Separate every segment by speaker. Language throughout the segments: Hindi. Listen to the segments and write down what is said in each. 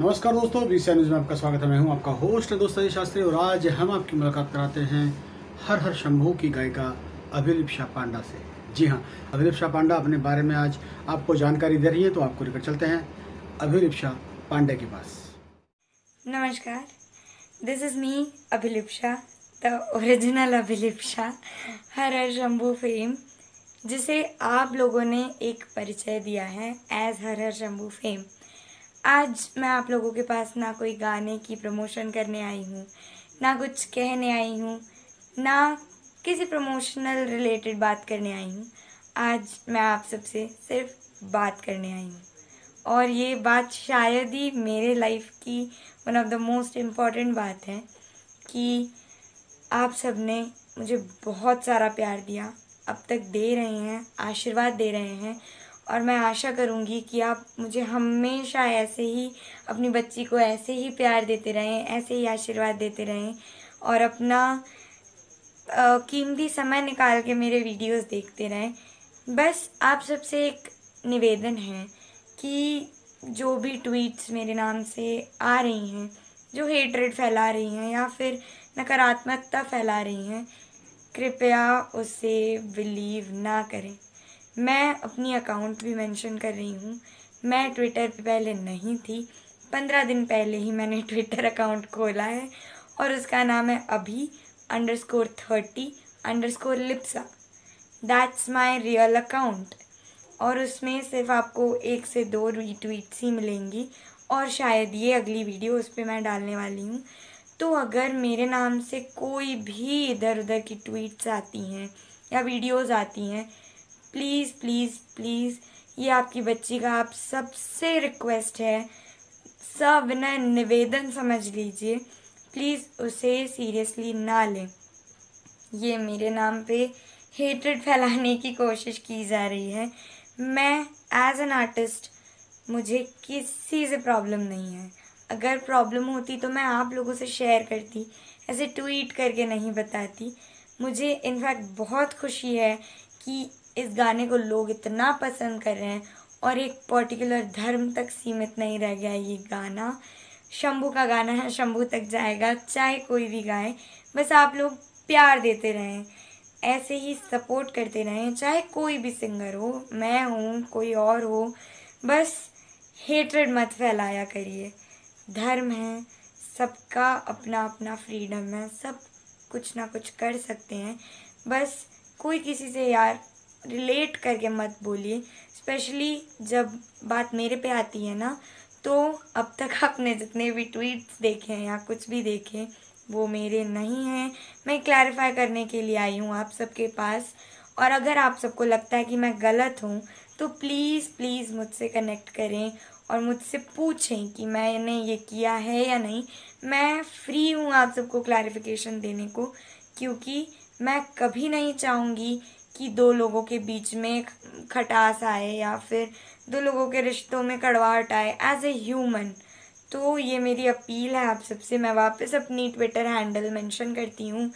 Speaker 1: नमस्कार दोस्तों बी सी न्यूज़ में आपका स्वागत है मैं हूं आपका होस्ट दोस्त अजय शास्त्री और आज हम आपकी मुलाकात कराते हैं हर हर शंभू की गायिका अभिलिप्सा पांडा से जी हाँ अभिलिप्सा पांडा अपने बारे में आज आपको जानकारी दे रही है तो आपको लेकर चलते हैं अभिलिप्सा पांडे के पास
Speaker 2: नमस्कार this is me Abhilipsa the original Abhilipsa Har Har Shambhu fame जिसे आप लोगों ने एक परिचय दिया है एज हर हर शंभू फेम आज मैं आप लोगों के पास ना कोई गाने की प्रमोशन करने आई हूँ ना कुछ कहने आई हूँ ना किसी प्रमोशनल रिलेटेड बात करने आई हूँ आज मैं आप सबसे सिर्फ बात करने आई हूँ और ये बात शायद ही मेरे लाइफ की one of the most important बात है कि आप सब ने मुझे बहुत सारा प्यार दिया अब तक दे रहे हैं आशीर्वाद दे रहे हैं और मैं आशा करूँगी कि आप मुझे हमेशा ऐसे ही अपनी बच्ची को ऐसे ही प्यार देते रहें ऐसे ही आशीर्वाद देते रहें और अपना कीमती समय निकाल के मेरे वीडियोस देखते रहें बस आप सबसे एक निवेदन है कि जो भी ट्वीट्स मेरे नाम से आ रही हैं जो हेटरेट फैला रही हैं या फिर नकारात्मकता फैला रही हैं कृपया उसे बिलीव ना करें मैं अपनी अकाउंट भी मेंशन कर रही हूँ मैं ट्विटर पे पहले नहीं थी पंद्रह दिन पहले ही मैंने ट्विटर अकाउंट खोला है और उसका नाम है Abhi underscore thirty underscore Lipsa that's my real account और उसमें सिर्फ आपको एक से दो रीट्वीट्स ही मिलेंगी और शायद ये अगली वीडियो उस पर मैं डालने वाली हूँ तो अगर मेरे नाम से कोई भी इधर उधर की ट्वीट्स आती हैं या वीडियोस आती हैं प्लीज़ प्लीज़ प्लीज़ ये आपकी बच्ची का आप सबसे रिक्वेस्ट है सविनय निवेदन समझ लीजिए प्लीज़ उसे सीरियसली ना लें ये मेरे नाम पे हेटेड फैलाने की कोशिश की जा रही है मैं एज एन आर्टिस्ट मुझे किसी से प्रॉब्लम नहीं है अगर प्रॉब्लम होती तो मैं आप लोगों से शेयर करती ऐसे ट्वीट करके नहीं बताती मुझे इनफैक्ट बहुत खुशी है कि इस गाने को लोग इतना पसंद कर रहे हैं और एक पर्टिकुलर धर्म तक सीमित नहीं रह गया ये गाना शंभू का गाना है शंभू तक जाएगा चाहे कोई भी गाए बस आप लोग प्यार देते रहें ऐसे ही सपोर्ट करते रहें चाहे कोई भी सिंगर हो मैं हूँ कोई और हो बस हेटरेड मत फैलाया करिए धर्म है सबका अपना अपना फ्रीडम है सब कुछ ना कुछ कर सकते हैं बस कोई किसी से यार रिलेट करके मत बोलिए स्पेशली जब बात मेरे पे आती है ना तो अब तक आपने जितने भी ट्वीट्स देखे हैं या कुछ भी देखे वो मेरे नहीं हैं मैं क्लैरिफाई करने के लिए आई हूँ आप सबके पास और अगर आप सबको लगता है कि मैं गलत हूँ तो प्लीज़ प्लीज़ मुझसे कनेक्ट करें और मुझसे पूछें कि मैंने ये किया है या नहीं मैं फ्री हूँ आप सबको क्लैरिफिकेशन देने को क्योंकि मैं कभी नहीं चाहूँगी कि दो लोगों के बीच में खटास आए या फिर दो लोगों के रिश्तों में कड़वाहट आए एज ए ह्यूमन तो ये मेरी अपील है आप सबसे मैं वापस अपनी ट्विटर हैंडल मेंशन करती हूँ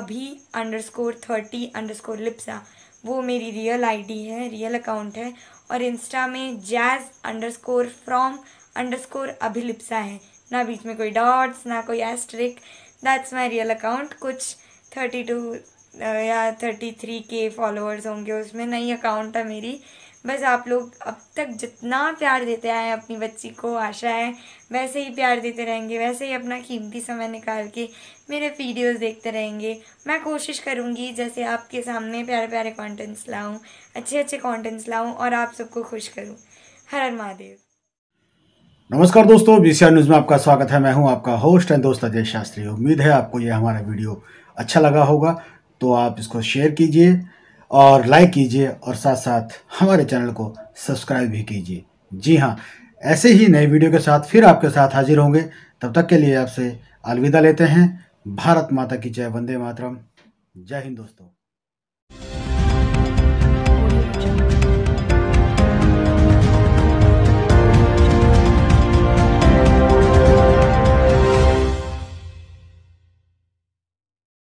Speaker 2: Abhi underscore thirty underscore Lipsa वो मेरी रियल आईडी है रियल अकाउंट है और इंस्टा में jazz underscore from underscore Abhilipsa है ना बीच में कोई डॉट्स ना कोई asterisk that's my real account कुछ थर्टी टू या थर्टी थ्री के फॉलोअर्स होंगे उसमें नई अकाउंट है मेरी बस आप लोग अब तक जितना प्यार देते आए अपनी बच्ची को आशा है वैसे ही प्यार देते रहेंगे वैसे ही अपना कीमती समय निकाल के मेरे वीडियोस देखते रहेंगे मैं कोशिश करूँगी जैसे आपके सामने प्यारे प्यारे कंटेंट्स लाऊं अच्छे अच्छे कंटेंट्स लाऊं और आप सबको खुश करूँ हर हर महादेव
Speaker 1: नमस्कार दोस्तों बी न्यूज़ में आपका स्वागत है मैं हूँ आपका होस्ट एंड दोस्त अजय शास्त्री उम्मीद है आपको यह हमारा वीडियो अच्छा लगा होगा तो आप इसको शेयर कीजिए और लाइक कीजिए और साथ साथ हमारे चैनल को सब्सक्राइब भी कीजिए जी हाँ ऐसे ही नए वीडियो के साथ फिर आपके साथ हाजिर होंगे तब तक के लिए आपसे अलविदा लेते हैं भारत माता की जय वंदे मातरम जय हिंद दोस्तों